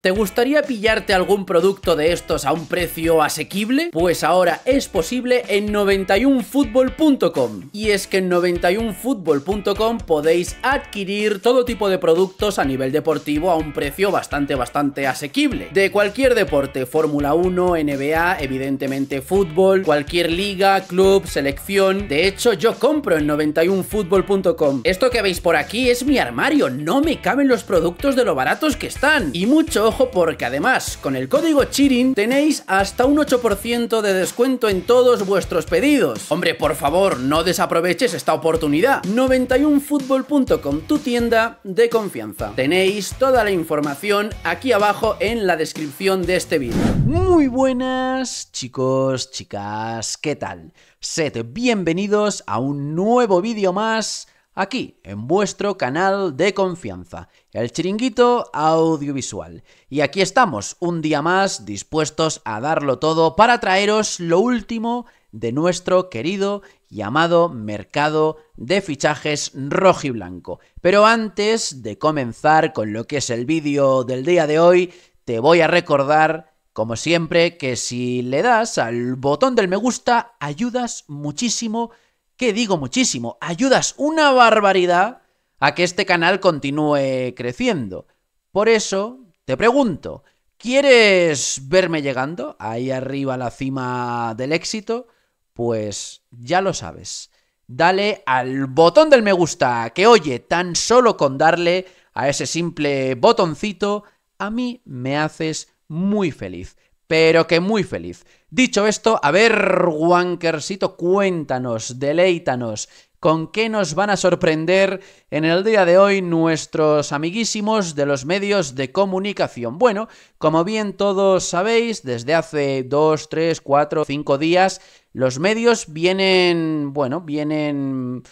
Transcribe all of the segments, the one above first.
¿Te gustaría pillarte algún producto de estos a un precio asequible? Pues ahora es posible en 91football.com. Y es que en 91football.com podéis adquirir todo tipo de productos a nivel deportivo a un precio bastante, bastante asequible. De cualquier deporte, Fórmula 1, NBA, evidentemente fútbol, cualquier liga, club, selección. De hecho, yo compro en 91football.com. Esto que veis por aquí es mi armario, no me caben los productos de lo baratos que están. Y muchos ojo porque además con el código CHIRIN tenéis hasta un 8% de descuento en todos vuestros pedidos. Hombre, por favor, no desaproveches esta oportunidad. 91football.com, tu tienda de confianza. Tenéis toda la información aquí abajo en la descripción de este vídeo. Muy buenas chicos, chicas, ¿qué tal? Sed bienvenidos a un nuevo vídeo más aquí, en vuestro canal de confianza, el chiringuito audiovisual. Y aquí estamos, un día más, dispuestos a darlo todo para traeros lo último de nuestro querido y amado mercado de fichajes rojo y blanco Pero antes de comenzar con lo que es el vídeo del día de hoy, te voy a recordar como siempre, que si le das al botón del me gusta, ayudas muchísimo que digo muchísimo, ayudas una barbaridad a que este canal continúe creciendo. Por eso, te pregunto, ¿quieres verme llegando ahí arriba a la cima del éxito? Pues ya lo sabes. Dale al botón del me gusta, que oye, tan solo con darle a ese simple botoncito, a mí me haces muy feliz pero que muy feliz. Dicho esto, a ver, Wankersito, cuéntanos, deleítanos, ¿con qué nos van a sorprender en el día de hoy nuestros amiguísimos de los medios de comunicación? Bueno, como bien todos sabéis, desde hace 2, 3, 4, 5 días, los medios vienen, bueno, vienen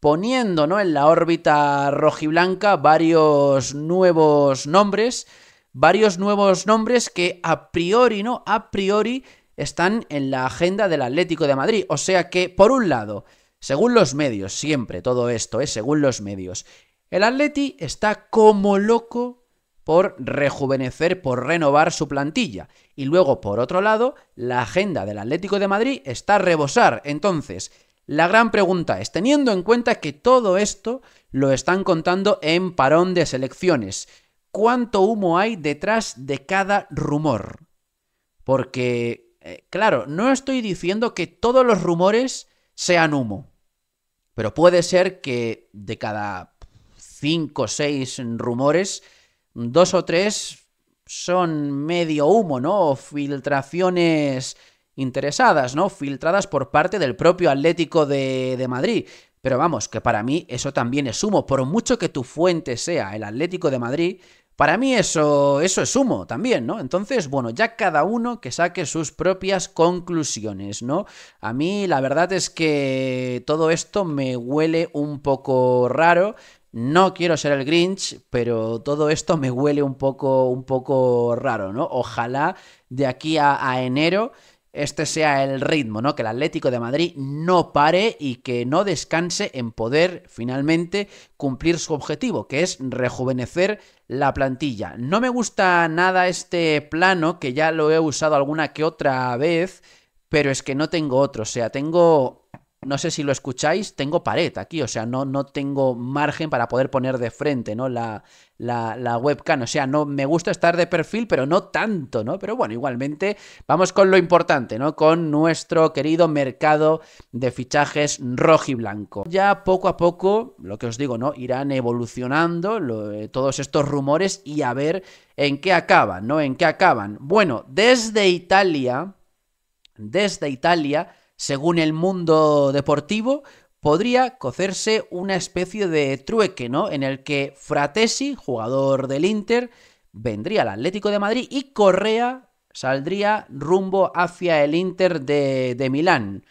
poniendo en la órbita rojiblanca varios nuevos nombres varios nuevos nombres que a priori, ¿no? A priori están en la agenda del Atlético de Madrid. O sea que, por un lado, según los medios, siempre todo esto es según los medios, el Atleti está como loco por rejuvenecer, por renovar su plantilla. Y luego, por otro lado, la agenda del Atlético de Madrid está a rebosar. Entonces, la gran pregunta es, teniendo en cuenta que todo esto lo están contando en parón de selecciones, cuánto humo hay detrás de cada rumor. Porque, eh, claro, no estoy diciendo que todos los rumores sean humo, pero puede ser que de cada cinco o seis rumores, dos o tres son medio humo, ¿no? O filtraciones interesadas, ¿no? Filtradas por parte del propio Atlético de, Madrid. Pero vamos, que para mí eso también es humo. Por mucho que tu fuente sea el Atlético de Madrid, para mí eso, eso es humo también, ¿no? Entonces, bueno, ya cada uno que saque sus propias conclusiones, ¿no? A mí la verdad es que todo esto me huele un poco raro. No quiero ser el Grinch, pero todo esto me huele un poco, un poco raro, ¿no? Ojalá de aquí a, a enero este sea el ritmo, ¿no? Que el Atlético de Madrid no pare y que no descanse en poder finalmente cumplir su objetivo, que es rejuvenecer la plantilla. No me gusta nada este plano, que ya lo he usado alguna que otra vez, pero es que no tengo otro, o sea, tengo... No sé si lo escucháis, tengo pared aquí, o sea, no, no tengo margen para poder poner de frente, ¿no? La, la, webcam. O sea, no me gusta estar de perfil, pero no tanto, ¿no? Pero bueno, igualmente vamos con lo importante, ¿no? Con nuestro querido mercado de fichajes rojo y blanco Ya poco a poco, lo que os digo, ¿no? Irán evolucionando eh, todos estos rumores y a ver en qué acaban, ¿no? En qué acaban. Bueno, desde Italia, desde Italia, según el mundo deportivo, podría cocerse una especie de trueque, ¿no? En el que Fratesi, jugador del Inter, vendría al Atlético de Madrid y Correa saldría rumbo hacia el Inter de, Milán.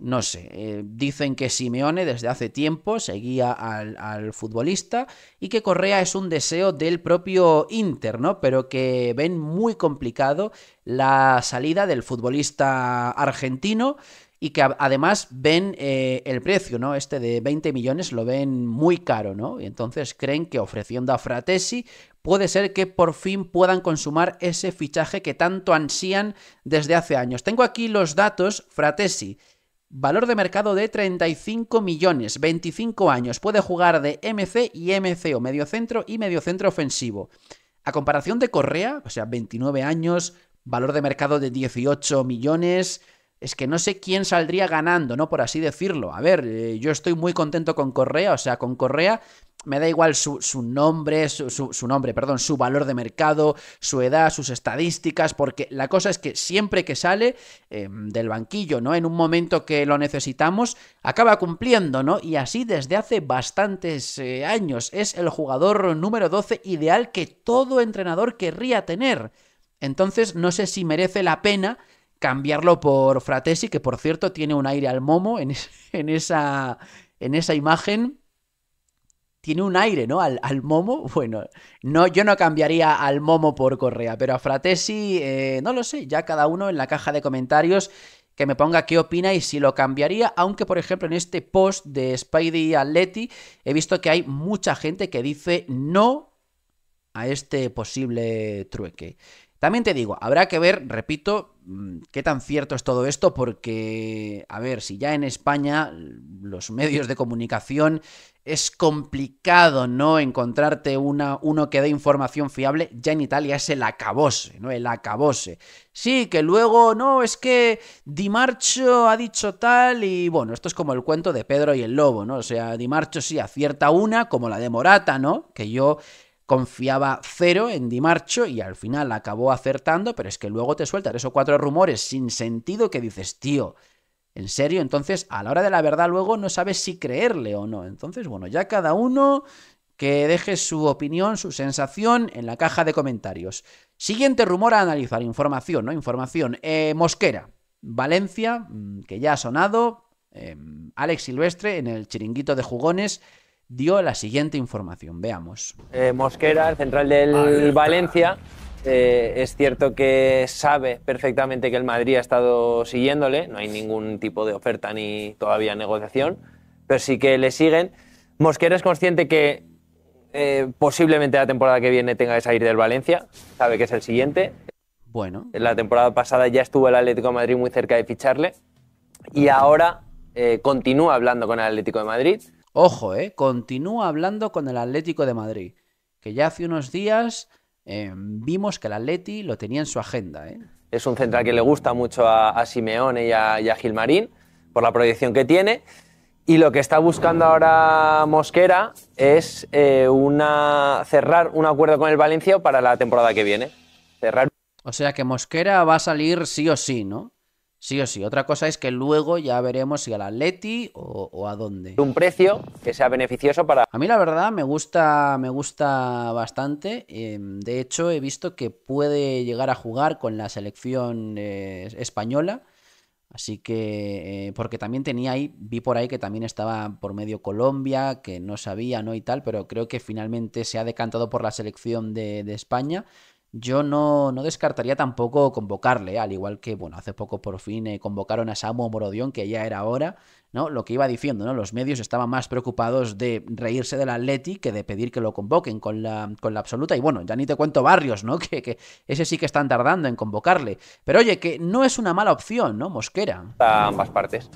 No sé, eh, dicen que Simeone desde hace tiempo seguía al, al, futbolista y que Correa es un deseo del propio Inter, ¿no? Pero que ven muy complicado la salida del futbolista argentino y que además ven eh, el precio, ¿no? Este de 20 millones lo ven muy caro, ¿no? Y entonces creen que ofreciendo a Fratesi puede ser que por fin puedan consumar ese fichaje que tanto ansían desde hace años. Tengo aquí los datos, Fratesi. Valor de mercado de 35 millones, 25 años. Puede jugar de MC y MC o medio centro y medio centro ofensivo. A comparación de Correa, o sea, 29 años, valor de mercado de 18 millones, es que no sé quién saldría ganando, ¿no? Por así decirlo. A ver, eh, yo estoy muy contento con Correa, o sea, con Correa me da igual su, nombre, su, nombre, perdón, su valor de mercado, su edad, sus estadísticas, porque la cosa es que siempre que sale em, del banquillo, ¿no? En un momento que lo necesitamos, acaba cumpliendo, ¿no? Y así desde hace bastantes eh, años. Es el jugador número 12 ideal que todo entrenador querría tener. Entonces, no sé si merece la pena cambiarlo por Fratesi, que por cierto tiene un aire al momo en, esa, imagen. Tiene un aire, ¿no? Al, momo. Bueno, no, yo no cambiaría al momo por Correa, pero a Fratesi, eh, no lo sé, ya cada uno en la caja de comentarios que me ponga qué opina y si lo cambiaría, aunque por ejemplo en este post de Spidey y Atleti he visto que hay mucha gente que dice no a este posible trueque. También te digo, habrá que ver, repito, mm, qué tan cierto es todo esto, porque, a ver, si ya en España mm, los medios de comunicación es complicado, ¿no? Encontrarte una, uno que dé información fiable, ya en Italia es el acabose, ¿no? El acabose. Sí, que luego, no, es que Di Marcho ha dicho tal y bueno, esto es como el cuento de Pedro y el Lobo, ¿no? O sea, Di Marcho sí acierta una, como la de Morata, ¿no? Que yo confiaba cero en Di y al final acabó acertando, pero es que luego te sueltan esos cuatro rumores sin sentido que dices, tío, ¿en serio? Entonces, a la hora de la verdad luego no sabes si creerle o no. Entonces, bueno, ya cada uno que deje su opinión, su sensación en la caja de comentarios. Siguiente rumor a analizar, información, ¿no? Información. Eh, Mosquera, Valencia, mm, que ya ha sonado, em, Alex Silvestre en el chiringuito de jugones dio la siguiente información. Veamos. Eh, Mosquera, el central del Valencia, eh, es cierto que sabe perfectamente que el Madrid ha estado siguiéndole, no hay ningún tipo de oferta ni todavía negociación, pero sí que le siguen. Mosquera es consciente que eh, posiblemente la temporada que viene tenga que salir del Valencia, sabe que es el siguiente. Bueno. La temporada pasada ya estuvo el Atlético de Madrid muy cerca de ficharle y ahora continúa hablando con el Atlético de Madrid Ojo, eh, Continúa hablando con el Atlético de Madrid, que ya hace unos días eh, vimos que el Atleti lo tenía en su agenda, eh. Es un central que le gusta mucho a, Simeone y a, Gilmarín por la proyección que tiene. Y lo que está buscando ahora Mosquera es una, cerrar un acuerdo con el Valencia para la temporada que viene. Cerrar. O sea que Mosquera va a salir sí o sí, ¿no? Sí o sí. Otra cosa es que luego ya veremos si al Atleti o, o, a dónde. Un precio que sea beneficioso para. A mí la verdad me gusta, me gusta bastante. Em, de hecho he visto que puede llegar a jugar con la selección eh, española. Así que, eh, porque también tenía ahí, vi por ahí que también estaba por medio Colombia, que no sabía, ¿no? Y tal, pero creo que finalmente se ha decantado por la selección de, de España yo no, no, descartaría tampoco convocarle, al igual que, bueno, hace poco por fin eh, convocaron a Samu Morodión, que ya era hora, ¿no? Lo que iba diciendo, ¿no? Los medios estaban más preocupados de reírse del Atleti que de pedir que lo convoquen con la, absoluta. Y bueno, ya ni te cuento Barrios, ¿no? Que, que ese sí que están tardando en convocarle. Pero oye, que no es una mala opción, ¿no? Mosquera. A ambas partes.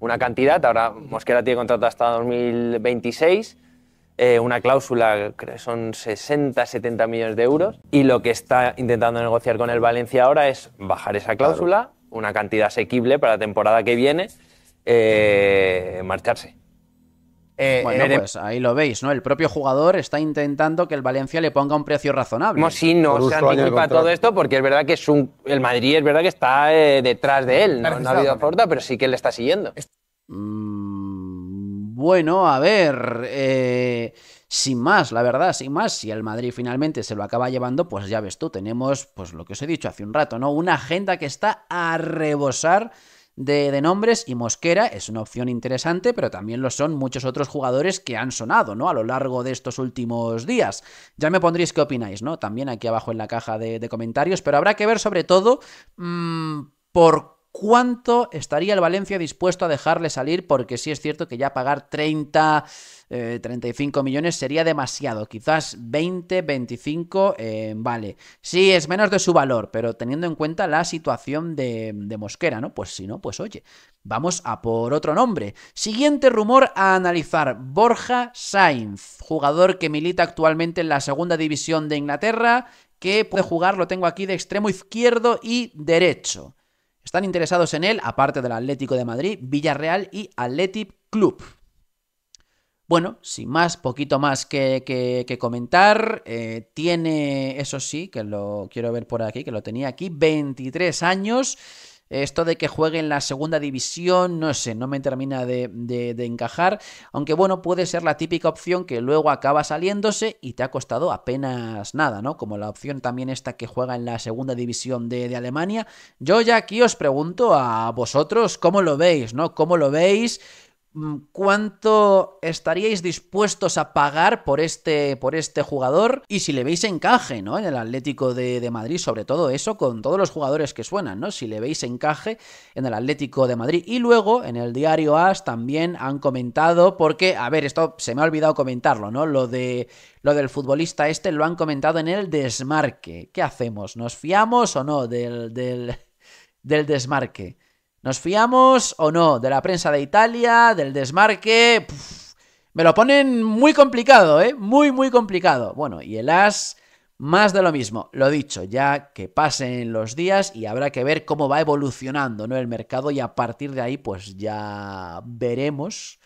Una cantidad, ahora Mosquera tiene contrato hasta 2026 eh, una cláusula, que son 60, 70 millones de euros, y lo que está intentando negociar con el Valencia ahora es bajar esa cláusula, una cantidad asequible para la temporada que viene, eh, marcharse. Eh, bueno, pues ahí lo veis, ¿no? El propio jugador está intentando que el Valencia le ponga un precio razonable. No, no se anticipa todo esto porque es verdad que es un, el Madrid es verdad que está detrás de él, no, ha habido aporta pero sí que le está siguiendo. Mm, bueno, a ver, eh, sin más, la verdad, sin más, si el Madrid finalmente se lo acaba llevando, pues ya ves tú, tenemos, pues lo que os he dicho hace un rato, ¿no? Una agenda que está a rebosar. De, nombres y Mosquera es una opción interesante, pero también lo son muchos otros jugadores que han sonado, ¿no? A lo largo de estos últimos días. Ya me pondréis qué opináis, ¿no? También aquí abajo en la caja de, comentarios, pero habrá que ver sobre todo mm, por qué... ¿Cuánto estaría el Valencia dispuesto a dejarle salir? Porque sí es cierto que ya pagar 30, 35 eh, millones sería demasiado. Quizás 20, 25, eh, vale. Sí, es menos de su valor, pero teniendo en cuenta la situación de Mosquera, ¿no? Pues si no, pues oye, vamos a por otro nombre. Siguiente rumor a analizar. Borja Sainz, jugador que milita actualmente en la segunda división de Inglaterra, que puede jugar, lo tengo aquí, de extremo izquierdo y derecho. Están interesados en él, aparte del Atlético de Madrid, Villarreal y Athletic Club. Bueno, sin más, poquito más que, que, comentar. Eh, tiene, eso sí, que lo quiero ver por aquí, que lo tenía aquí, 23 años. Esto de que juegue en la segunda división, no sé, no me termina de, encajar. Aunque bueno, puede ser la típica opción que luego acaba saliéndose y te ha costado apenas nada, ¿no? Como la opción también esta que juega en la segunda división de, de Alemania. Yo ya aquí os pregunto a vosotros cómo lo veis, ¿no? ¿Cómo lo veis? Mm, cuánto estaríais dispuestos a pagar por este, por este jugador y si le veis encaje, ¿no? En el Atlético de, Madrid, sobre todo eso, con todos los jugadores que suenan, ¿no? Si le veis encaje en el Atlético de Madrid. Y luego, en el diario AS también han comentado, porque, a ver, esto se me ha olvidado comentarlo, ¿no? Lo de lo del futbolista este lo han comentado en el desmarque. ¿Qué hacemos? ¿Nos fiamos o no del, del, del desmarque? ¿Nos fiamos o no de la prensa de Italia, del desmarque? me lo ponen muy complicado, ¿eh? Muy, muy complicado. Bueno, y el as, más de lo mismo. Lo dicho, ya que pasen los días y habrá que ver cómo va evolucionando ¿no? el mercado y a partir de ahí, pues ya veremos.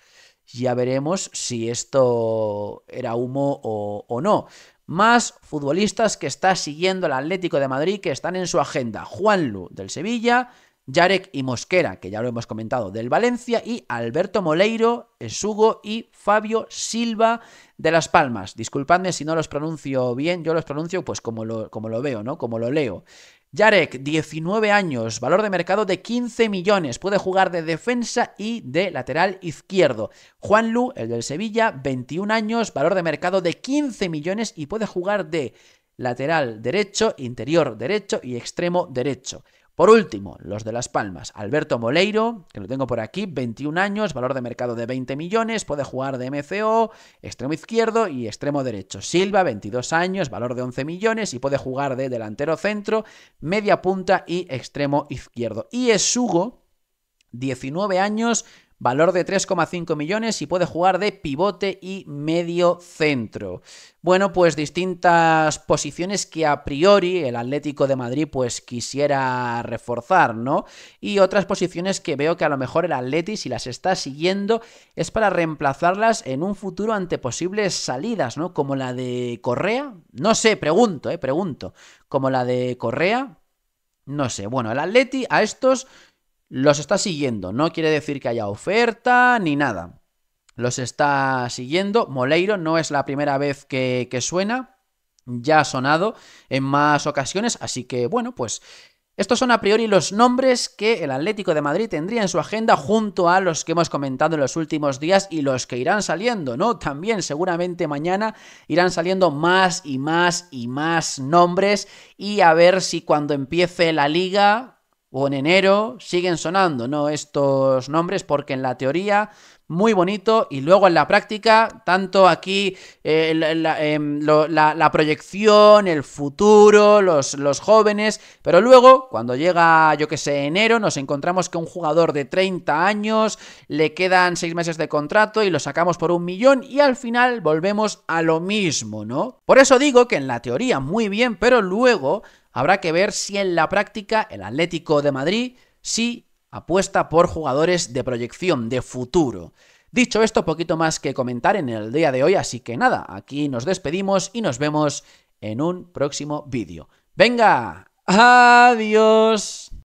Ya veremos si esto era humo o, o no más futbolistas que está siguiendo el Atlético de Madrid que están en su agenda. Juanlu del Sevilla, Jarek y Mosquera, que ya lo hemos comentado, del Valencia, y Alberto Moleiro, Esugo y Fabio Silva de Las Palmas. Disculpadme si no los pronuncio bien, yo los pronuncio pues como lo, como lo veo, ¿no? Como lo leo. Jarek, 19 años, valor de mercado de 15 millones, puede jugar de defensa y de lateral izquierdo. Juan Lu, el del Sevilla, 21 años, valor de mercado de 15 millones y puede jugar de lateral derecho, interior derecho y extremo derecho. Por último, los de Las Palmas. Alberto Moleiro, que lo tengo por aquí, 21 años, valor de mercado de 20 millones, puede jugar de MCO, extremo izquierdo y extremo derecho. Silva, 22 años, valor de 11 millones y puede jugar de delantero centro, media punta y extremo izquierdo. Y Esugo, 19 años, valor de 3,5 millones y puede jugar de pivote y medio centro. Bueno, pues distintas posiciones que a priori el Atlético de Madrid pues quisiera reforzar, ¿no? Y otras posiciones que veo que a lo mejor el Atleti si las está siguiendo es para reemplazarlas en un futuro ante posibles salidas, ¿no? Como la de Correa, no sé, pregunto, eh, pregunto, como la de Correa, no sé. Bueno, el Atleti a estos los está siguiendo. No quiere decir que haya oferta ni nada. Los está siguiendo. Moleiro no es la primera vez que, suena. Ya ha sonado en más ocasiones. Así que, bueno, pues estos son a priori los nombres que el Atlético de Madrid tendría en su agenda junto a los que hemos comentado en los últimos días y los que irán saliendo, ¿no? También seguramente mañana irán saliendo más y más y más nombres y a ver si cuando empiece la liga o en enero siguen sonando, ¿no? Estos nombres, porque en la teoría, muy bonito, y luego en la práctica, tanto aquí eh, em, la, proyección, el futuro, los, los jóvenes, pero luego, cuando llega, yo que sé, enero, nos encontramos que un jugador de 30 años le quedan 6 meses de contrato y lo sacamos por un millón, y al final volvemos a lo mismo, ¿no? Por eso digo que en la teoría, muy bien, pero luego Habrá que ver si en la práctica el Atlético de Madrid sí apuesta por jugadores de proyección, de futuro. Dicho esto, poquito más que comentar en el día de hoy, así que nada, aquí nos despedimos y nos vemos en un próximo vídeo. Venga, adiós.